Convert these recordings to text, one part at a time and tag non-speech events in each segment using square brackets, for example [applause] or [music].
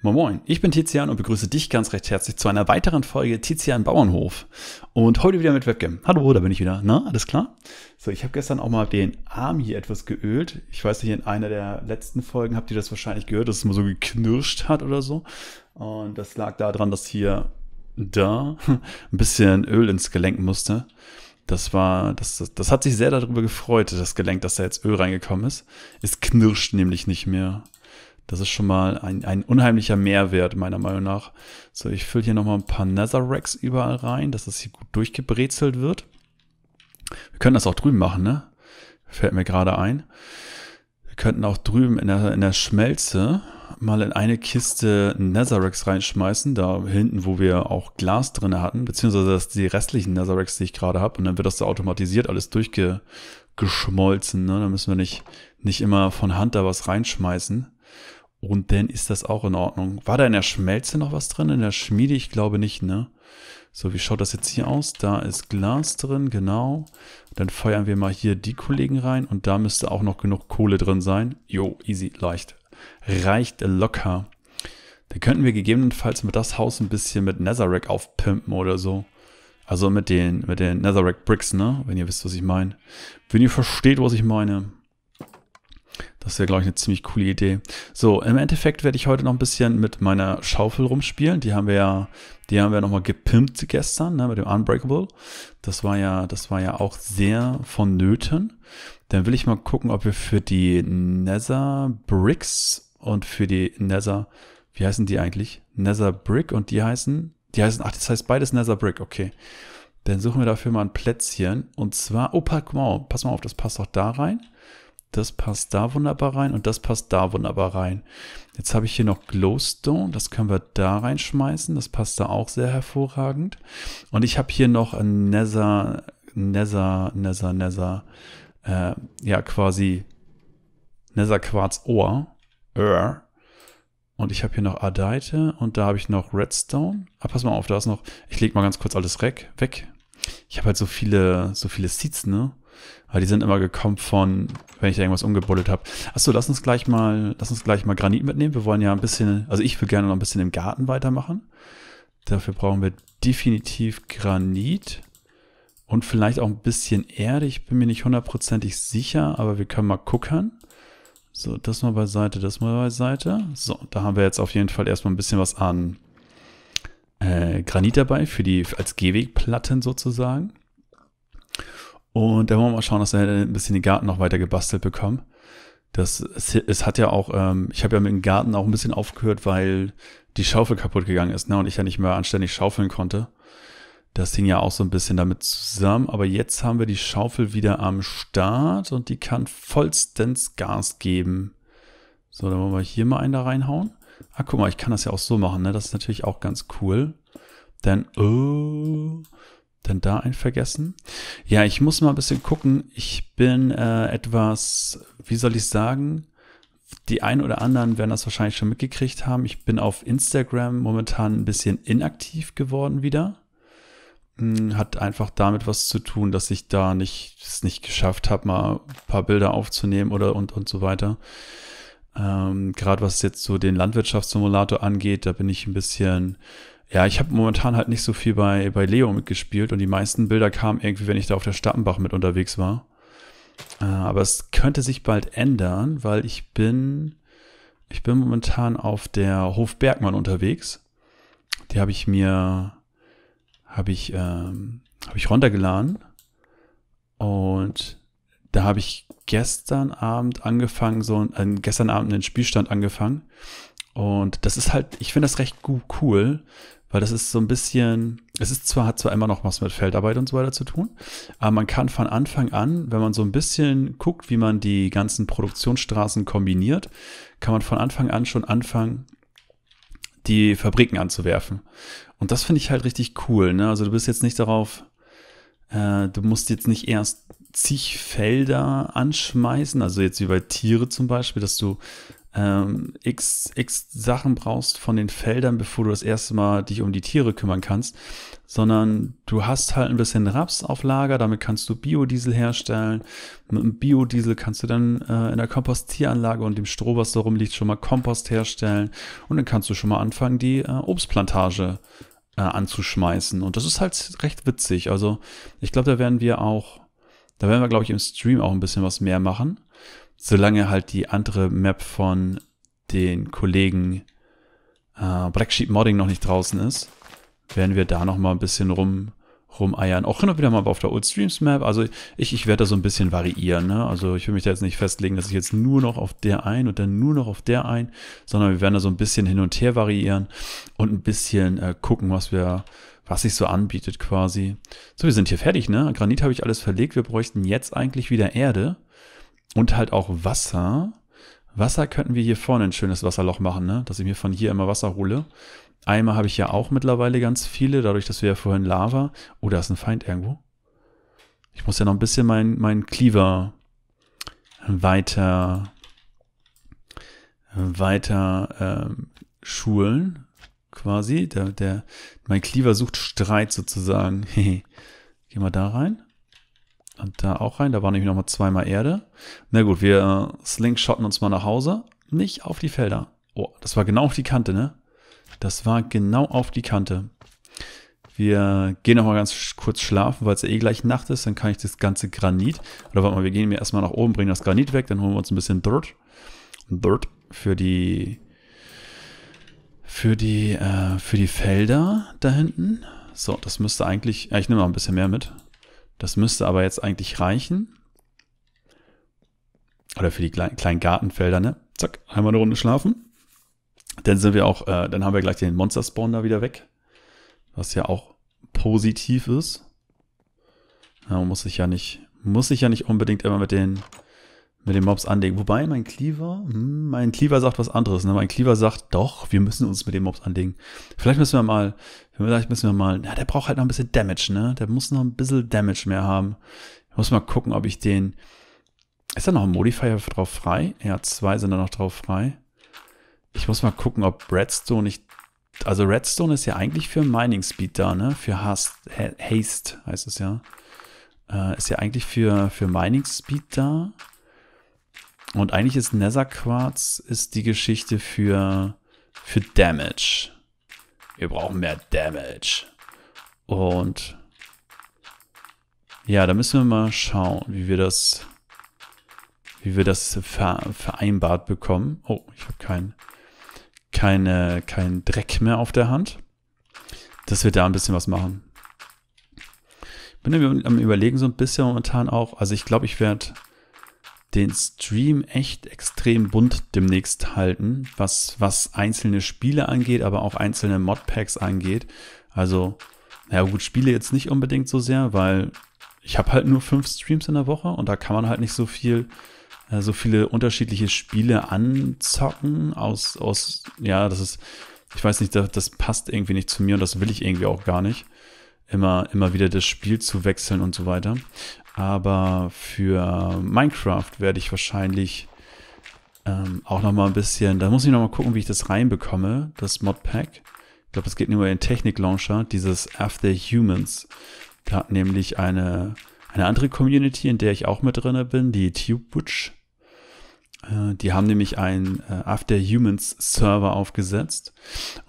Moin Moin, ich bin Tizian und begrüße dich ganz recht herzlich zu einer weiteren Folge Tizian Bauernhof. Und heute wieder mit Webcam. Hallo, da bin ich wieder. Na, alles klar? So, ich habe gestern auch mal den Arm hier etwas geölt. Ich weiß nicht, in einer der letzten Folgen habt ihr das wahrscheinlich gehört, dass es mal so geknirscht hat oder so. Und das lag daran, dass hier da [laughs] ein bisschen Öl ins Gelenk musste. Das war, das, das, das hat sich sehr darüber gefreut, das Gelenk, dass da jetzt Öl reingekommen ist. Es knirscht nämlich nicht mehr. Das ist schon mal ein, ein unheimlicher Mehrwert, meiner Meinung nach. So, ich fülle hier nochmal ein paar Netherracks überall rein, dass das hier gut durchgebrezelt wird. Wir können das auch drüben machen, ne? Fällt mir gerade ein. Wir könnten auch drüben in der, in der Schmelze mal in eine Kiste Netherracks reinschmeißen, da hinten, wo wir auch Glas drin hatten, beziehungsweise das, die restlichen Netherracks, die ich gerade habe, und dann wird das da automatisiert alles durchgeschmolzen. Ne? Da müssen wir nicht, nicht immer von Hand da was reinschmeißen. Und dann ist das auch in Ordnung. War da in der Schmelze noch was drin? In der Schmiede? Ich glaube nicht, ne? So, wie schaut das jetzt hier aus? Da ist Glas drin, genau. Dann feuern wir mal hier die Kollegen rein und da müsste auch noch genug Kohle drin sein. Jo, easy, leicht. Reicht locker. Dann könnten wir gegebenenfalls mit das Haus ein bisschen mit Netherrack aufpimpen oder so. Also mit den, mit den Netherrack Bricks, ne? Wenn ihr wisst, was ich meine. Wenn ihr versteht, was ich meine. Das wäre, glaube ich, eine ziemlich coole Idee. So, im Endeffekt werde ich heute noch ein bisschen mit meiner Schaufel rumspielen. Die haben wir ja, die haben wir nochmal gepimpt gestern, ne, mit dem Unbreakable. Das war ja, das war ja auch sehr vonnöten. Dann will ich mal gucken, ob wir für die Nether Bricks und für die Nether, wie heißen die eigentlich? Nether Brick und die heißen, die heißen, ach, das heißt beides Nether Brick, okay. Dann suchen wir dafür mal ein Plätzchen. Und zwar, oh, guck mal, pass mal auf, das passt doch da rein das passt da wunderbar rein und das passt da wunderbar rein. Jetzt habe ich hier noch Glowstone, das können wir da reinschmeißen, das passt da auch sehr hervorragend. Und ich habe hier noch ein Nether, Nether, Nether, Nether, äh, ja quasi Nether Quarz Ohr, Ur. Und ich habe hier noch Adite und da habe ich noch Redstone. Ah, pass mal auf, da ist noch, ich lege mal ganz kurz alles weg. Ich habe halt so viele, so viele Seeds, ne? Weil die sind immer gekommen von, wenn ich da irgendwas umgebuddelt habe. Achso, lass uns gleich mal, lass uns gleich mal Granit mitnehmen. Wir wollen ja ein bisschen, also ich würde gerne noch ein bisschen im Garten weitermachen. Dafür brauchen wir definitiv Granit und vielleicht auch ein bisschen Erde. Ich bin mir nicht hundertprozentig sicher, aber wir können mal gucken. So, das mal beiseite, das mal beiseite. So, da haben wir jetzt auf jeden Fall erstmal ein bisschen was an äh, Granit dabei, für die, als Gehwegplatten sozusagen. Und da wollen wir mal schauen, dass wir halt ein bisschen den Garten noch weiter gebastelt bekommen. Das, es, es hat ja auch, ähm, ich habe ja mit dem Garten auch ein bisschen aufgehört, weil die Schaufel kaputt gegangen ist, ne? Und ich ja nicht mehr anständig schaufeln konnte. Das hing ja auch so ein bisschen damit zusammen. Aber jetzt haben wir die Schaufel wieder am Start und die kann vollstens Gas geben. So, dann wollen wir hier mal einen da reinhauen. Ah, guck mal, ich kann das ja auch so machen, ne? Das ist natürlich auch ganz cool. Denn, oh, denn da ein vergessen? Ja, ich muss mal ein bisschen gucken. Ich bin äh, etwas, wie soll ich sagen? Die einen oder anderen werden das wahrscheinlich schon mitgekriegt haben. Ich bin auf Instagram momentan ein bisschen inaktiv geworden wieder. Hm, hat einfach damit was zu tun, dass ich da nicht, es nicht geschafft habe, mal ein paar Bilder aufzunehmen oder und, und so weiter. Ähm, Gerade was jetzt so den Landwirtschaftssimulator angeht, da bin ich ein bisschen ja, ich habe momentan halt nicht so viel bei, bei Leo mitgespielt und die meisten Bilder kamen irgendwie, wenn ich da auf der Stappenbach mit unterwegs war. Äh, aber es könnte sich bald ändern, weil ich bin, ich bin momentan auf der Hof Bergmann unterwegs. Die habe ich mir, habe ich, ähm, habe ich runtergeladen und da habe ich gestern Abend angefangen, so äh, gestern Abend einen Spielstand angefangen. Und das ist halt, ich finde das recht cool, weil das ist so ein bisschen, es ist zwar, hat zwar immer noch was mit Feldarbeit und so weiter zu tun, aber man kann von Anfang an, wenn man so ein bisschen guckt, wie man die ganzen Produktionsstraßen kombiniert, kann man von Anfang an schon anfangen, die Fabriken anzuwerfen. Und das finde ich halt richtig cool. Ne? Also du bist jetzt nicht darauf, äh, du musst jetzt nicht erst zig Felder anschmeißen, also jetzt wie bei Tiere zum Beispiel, dass du ähm, x, x Sachen brauchst von den Feldern, bevor du das erste Mal dich um die Tiere kümmern kannst, sondern du hast halt ein bisschen Raps auf Lager, damit kannst du Biodiesel herstellen. Mit dem Biodiesel kannst du dann äh, in der Kompostieranlage und dem Stroh, was da rumliegt, schon mal Kompost herstellen und dann kannst du schon mal anfangen, die äh, Obstplantage äh, anzuschmeißen. Und das ist halt recht witzig. Also ich glaube, da werden wir auch, da werden wir, glaube ich, im Stream auch ein bisschen was mehr machen solange halt die andere Map von den Kollegen äh, Blacksheep Modding noch nicht draußen ist, werden wir da noch mal ein bisschen rum rumeiern. Auch hin und wieder mal auf der Old Streams Map. Also ich, ich werde da so ein bisschen variieren. Ne? Also ich will mich da jetzt nicht festlegen, dass ich jetzt nur noch auf der ein und dann nur noch auf der ein, sondern wir werden da so ein bisschen hin und her variieren und ein bisschen äh, gucken, was wir was sich so anbietet quasi. So, wir sind hier fertig, ne? Granit habe ich alles verlegt. Wir bräuchten jetzt eigentlich wieder Erde. Und halt auch Wasser. Wasser könnten wir hier vorne ein schönes Wasserloch machen, ne? dass ich mir von hier immer Wasser hole. Eimer habe ich ja auch mittlerweile ganz viele, dadurch, dass wir ja vorhin Lava. Oh, da ist ein Feind irgendwo. Ich muss ja noch ein bisschen meinen mein Cleaver weiter, weiter ähm, schulen, quasi. Der, der, mein Cleaver sucht Streit sozusagen. [laughs] Geh mal da rein. Und da auch rein. Da war nämlich nochmal zweimal Erde. Na gut, wir slingshotten uns mal nach Hause. Nicht auf die Felder. Oh, das war genau auf die Kante, ne? Das war genau auf die Kante. Wir gehen nochmal ganz kurz schlafen, weil es ja eh gleich Nacht ist. Dann kann ich das ganze Granit, oder warte mal, wir gehen mir erstmal nach oben, bringen das Granit weg, dann holen wir uns ein bisschen Dirt. Dirt für die, für die, äh, für die Felder da hinten. So, das müsste eigentlich, ja, ich nehme mal ein bisschen mehr mit. Das müsste aber jetzt eigentlich reichen. Oder für die kleinen Gartenfelder, ne? Zack, einmal eine Runde schlafen. Dann sind wir auch, äh, dann haben wir gleich den Monster Spawn da wieder weg. Was ja auch positiv ist. Ja, muss ich ja nicht, muss ich ja nicht unbedingt immer mit den mit den Mobs anlegen. Wobei mein Cleaver, hm, mein Cleaver sagt was anderes. Ne? Mein Cleaver sagt, doch, wir müssen uns mit den Mobs anlegen. Vielleicht müssen wir mal, vielleicht müssen wir mal, na, der braucht halt noch ein bisschen Damage, ne? Der muss noch ein bisschen Damage mehr haben. Ich muss mal gucken, ob ich den, ist da noch ein Modifier drauf frei? Ja, zwei sind da noch drauf frei. Ich muss mal gucken, ob Redstone nicht, also Redstone ist ja eigentlich für Mining Speed da, ne? Für Hast, Haste heißt es ja. Äh, ist ja eigentlich für, für Mining Speed da. Und eigentlich ist Nether Quartz ist die Geschichte für, für Damage. Wir brauchen mehr Damage. Und ja, da müssen wir mal schauen, wie wir das, wie wir das vereinbart bekommen. Oh, ich habe keinen keine, kein Dreck mehr auf der Hand. Dass wir da ein bisschen was machen. Bin am überlegen so ein bisschen momentan auch. Also ich glaube, ich werde den Stream echt extrem bunt demnächst halten, was, was einzelne Spiele angeht, aber auch einzelne Modpacks angeht. Also, naja gut, Spiele jetzt nicht unbedingt so sehr, weil ich habe halt nur fünf Streams in der Woche und da kann man halt nicht so viel, äh, so viele unterschiedliche Spiele anzocken aus, aus, ja, das ist, ich weiß nicht, das, das passt irgendwie nicht zu mir und das will ich irgendwie auch gar nicht immer, immer wieder das Spiel zu wechseln und so weiter. Aber für Minecraft werde ich wahrscheinlich ähm, auch nochmal ein bisschen, da muss ich nochmal gucken, wie ich das reinbekomme, das Modpack. Ich glaube, das geht nur über den Technik-Launcher, dieses After Humans. Da hat nämlich eine, eine andere Community, in der ich auch mit drin bin, die Tube Butch. Äh, die haben nämlich einen äh, After Humans Server aufgesetzt.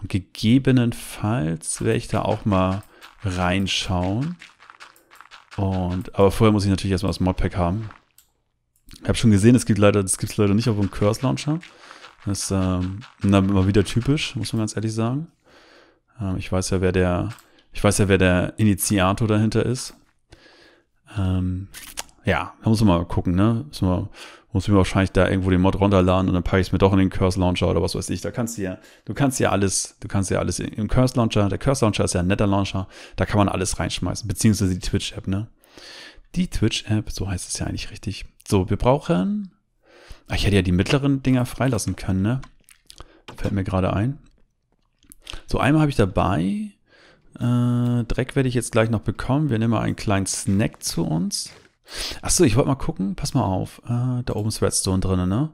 Und gegebenenfalls werde ich da auch mal reinschauen. Und, aber vorher muss ich natürlich erstmal das Modpack haben. Ich habe schon gesehen, es gibt leider, das gibt es leider nicht auf dem Curse Launcher. Das ist ähm, immer wieder typisch, muss man ganz ehrlich sagen. Ähm, ich weiß ja, wer der, ich weiß ja, wer der Initiator dahinter ist. Ähm, ja, da muss man mal gucken, ne? Müssen wir muss mir wahrscheinlich da irgendwo den Mod runterladen und dann packe ich es mir doch in den Curse Launcher oder was weiß ich. Da kannst du ja, du kannst ja alles, du kannst ja alles im Curse Launcher. Der Curse Launcher ist ja ein netter Launcher. Da kann man alles reinschmeißen, beziehungsweise die Twitch App, ne? Die Twitch App, so heißt es ja eigentlich richtig. So, wir brauchen, ich hätte ja die mittleren Dinger freilassen können, ne? Fällt mir gerade ein. So, einmal habe ich dabei. Äh, Dreck werde ich jetzt gleich noch bekommen. Wir nehmen mal einen kleinen Snack zu uns. Achso, ich wollte mal gucken. Pass mal auf. Äh, da oben ist Redstone drin, ne?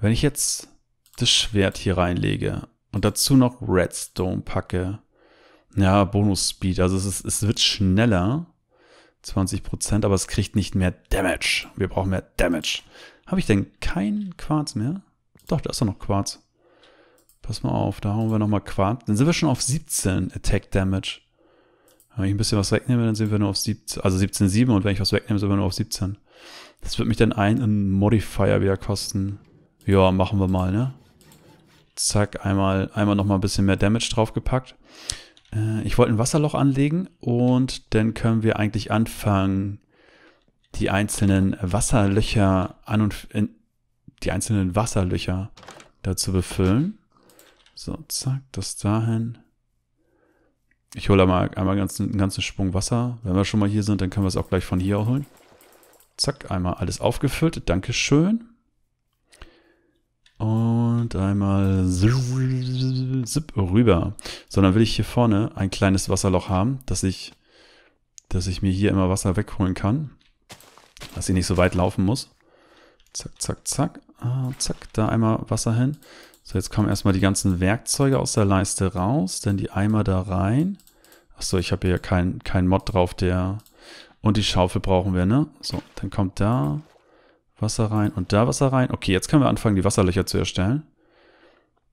Wenn ich jetzt das Schwert hier reinlege und dazu noch Redstone packe. Ja, Bonus-Speed. Also es, ist, es wird schneller. 20%, aber es kriegt nicht mehr Damage. Wir brauchen mehr Damage. Habe ich denn kein Quarz mehr? Doch, da ist doch noch Quarz. Pass mal auf, da hauen wir nochmal Quarz. Dann sind wir schon auf 17 Attack Damage. Wenn ich ein bisschen was wegnehme, dann sind wir nur auf 17, also 17,7 und wenn ich was wegnehme, sind wir nur auf 17. Das wird mich dann einen Modifier wieder kosten. Ja, machen wir mal, ne? Zack, einmal, einmal nochmal ein bisschen mehr Damage draufgepackt. Äh, ich wollte ein Wasserloch anlegen und dann können wir eigentlich anfangen, die einzelnen Wasserlöcher an und in, die einzelnen Wasserlöcher dazu befüllen. So, zack, das dahin. Ich hole einmal, einmal ganz, einen ganzen Sprung Wasser. Wenn wir schon mal hier sind, dann können wir es auch gleich von hier holen. Zack, einmal alles aufgefüllt. Dankeschön. Und einmal zip rüber. So, dann will ich hier vorne ein kleines Wasserloch haben, dass ich, dass ich mir hier immer Wasser wegholen kann. Dass ich nicht so weit laufen muss. Zack, zack, zack. Ah, zack, da einmal Wasser hin. So, jetzt kommen erstmal die ganzen Werkzeuge aus der Leiste raus, dann die Eimer da rein. Achso, ich habe hier keinen kein Mod drauf, der... Und die Schaufel brauchen wir, ne? So, dann kommt da Wasser rein und da Wasser rein. Okay, jetzt können wir anfangen, die Wasserlöcher zu erstellen.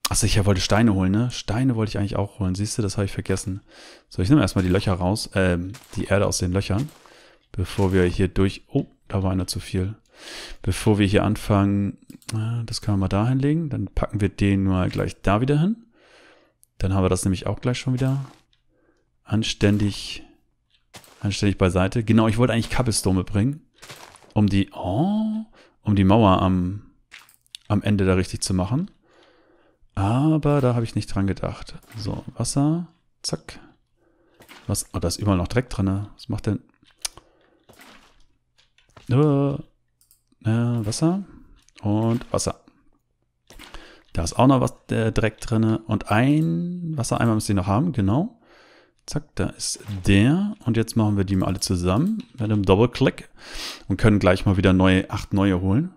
Achso, ich wollte Steine holen, ne? Steine wollte ich eigentlich auch holen. Siehst du, das habe ich vergessen. So, ich nehme erstmal die Löcher raus, ähm, die Erde aus den Löchern, bevor wir hier durch... Oh, da war einer zu viel. Bevor wir hier anfangen, äh, das können wir mal da hinlegen. Dann packen wir den mal gleich da wieder hin. Dann haben wir das nämlich auch gleich schon wieder anständig, anständig beiseite. Genau, ich wollte eigentlich Cobblestone bringen, um die, oh, um die Mauer am, am Ende da richtig zu machen. Aber da habe ich nicht dran gedacht. So, Wasser, zack. Was, oh, da ist überall noch Dreck drin. Was macht denn? Uh, äh, Wasser und Wasser. Da ist auch noch was äh, direkt drin. Und ein Wassereimer müsst ihr noch haben, genau. Zack, da ist der. Und jetzt machen wir die mal alle zusammen mit einem Doppelklick. und können gleich mal wieder neue, acht neue holen.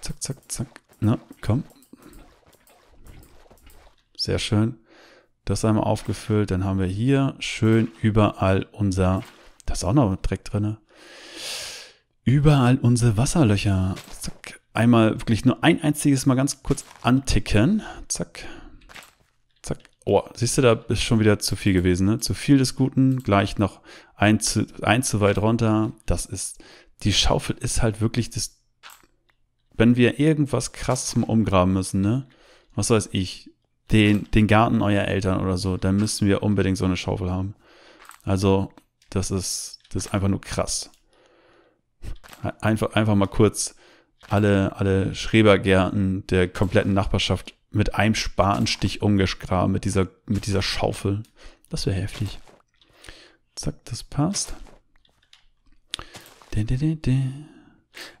Zack, zack, zack. Na, komm. Sehr schön. Das einmal aufgefüllt. Dann haben wir hier schön überall unser... Das ist auch noch direkt drin überall unsere Wasserlöcher. Zack. Einmal wirklich nur ein einziges Mal ganz kurz anticken. Zack. Zack. Oh, siehst du, da ist schon wieder zu viel gewesen. Ne? Zu viel des Guten, gleich noch ein zu, ein zu weit runter. Das ist, die Schaufel ist halt wirklich das, wenn wir irgendwas krass zum umgraben müssen, ne? Was weiß ich, den, den Garten eurer Eltern oder so, dann müssen wir unbedingt so eine Schaufel haben. Also, das ist, das ist einfach nur krass. Einfach, einfach mal kurz alle, alle Schrebergärten der kompletten Nachbarschaft mit einem Spatenstich umgeschraben mit dieser, mit dieser Schaufel. Das wäre heftig. Zack, das passt.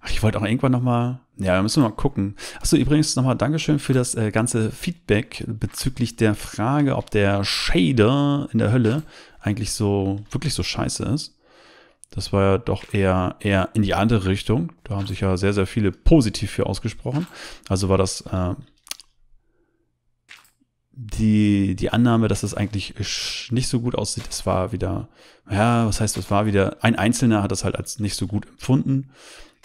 Ach, ich wollte auch irgendwann nochmal. Ja, da müssen wir mal gucken. Achso, übrigens nochmal Dankeschön für das äh, ganze Feedback bezüglich der Frage, ob der Shader in der Hölle eigentlich so wirklich so scheiße ist. Das war ja doch eher, eher in die andere Richtung. Da haben sich ja sehr, sehr viele positiv für ausgesprochen. Also war das äh, die, die Annahme, dass es das eigentlich nicht so gut aussieht. Das war wieder, ja, was heißt, das war wieder, ein Einzelner hat das halt als nicht so gut empfunden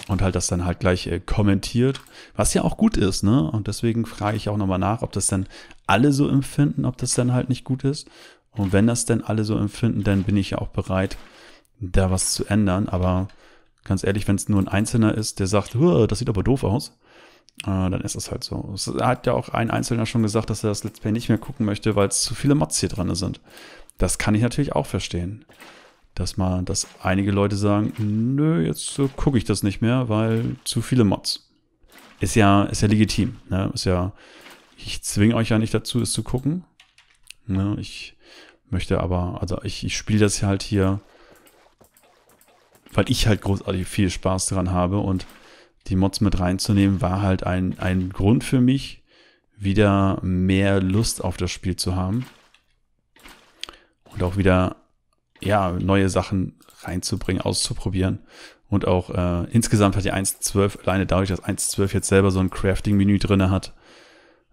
und halt das dann halt gleich äh, kommentiert, was ja auch gut ist, ne? Und deswegen frage ich auch nochmal nach, ob das dann alle so empfinden, ob das dann halt nicht gut ist. Und wenn das denn alle so empfinden, dann bin ich ja auch bereit, da was zu ändern. Aber ganz ehrlich, wenn es nur ein Einzelner ist, der sagt, das sieht aber doof aus, äh, dann ist das halt so. Es hat ja auch ein Einzelner schon gesagt, dass er das Let's Play nicht mehr gucken möchte, weil es zu viele Mods hier dran sind. Das kann ich natürlich auch verstehen. Dass man, dass einige Leute sagen, nö, jetzt äh, gucke ich das nicht mehr, weil zu viele Mods. Ist ja, ist ja legitim. Ne? Ist ja, ich zwinge euch ja nicht dazu, es zu gucken. Ne? Ich möchte aber, also ich, ich spiele das halt hier weil ich halt großartig viel Spaß dran habe und die Mods mit reinzunehmen war halt ein, ein Grund für mich, wieder mehr Lust auf das Spiel zu haben und auch wieder ja, neue Sachen reinzubringen, auszuprobieren. Und auch äh, insgesamt hat die 1.12, alleine dadurch, dass 1.12 jetzt selber so ein Crafting-Menü drinne hat,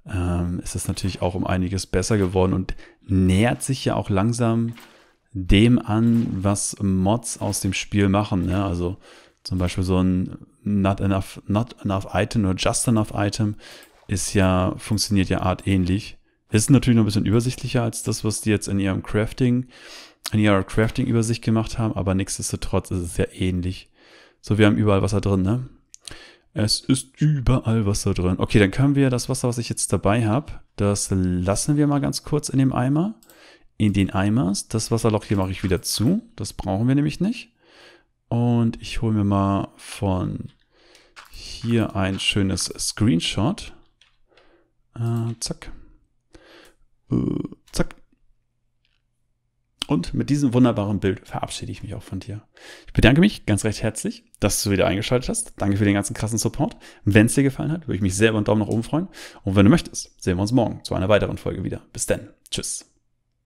ähm, ist das natürlich auch um einiges besser geworden und nähert sich ja auch langsam dem an, was Mods aus dem Spiel machen. Ne? Also zum Beispiel so ein Not Enough, Not Enough Item oder Just Enough Item ist ja, funktioniert ja artähnlich. Ist natürlich noch ein bisschen übersichtlicher als das, was die jetzt in ihrem Crafting, in ihrer Crafting-Übersicht gemacht haben, aber nichtsdestotrotz ist es ja ähnlich. So, wir haben überall Wasser drin, ne? Es ist überall Wasser drin. Okay, dann können wir das Wasser, was ich jetzt dabei habe, das lassen wir mal ganz kurz in dem Eimer in den Eimers. Das Wasserloch hier mache ich wieder zu. Das brauchen wir nämlich nicht. Und ich hole mir mal von hier ein schönes Screenshot. Äh, zack. Äh, zack. Und mit diesem wunderbaren Bild verabschiede ich mich auch von dir. Ich bedanke mich ganz recht herzlich, dass du wieder eingeschaltet hast. Danke für den ganzen krassen Support. Wenn es dir gefallen hat, würde ich mich sehr über einen Daumen nach oben freuen. Und wenn du möchtest, sehen wir uns morgen zu einer weiteren Folge wieder. Bis dann. Tschüss.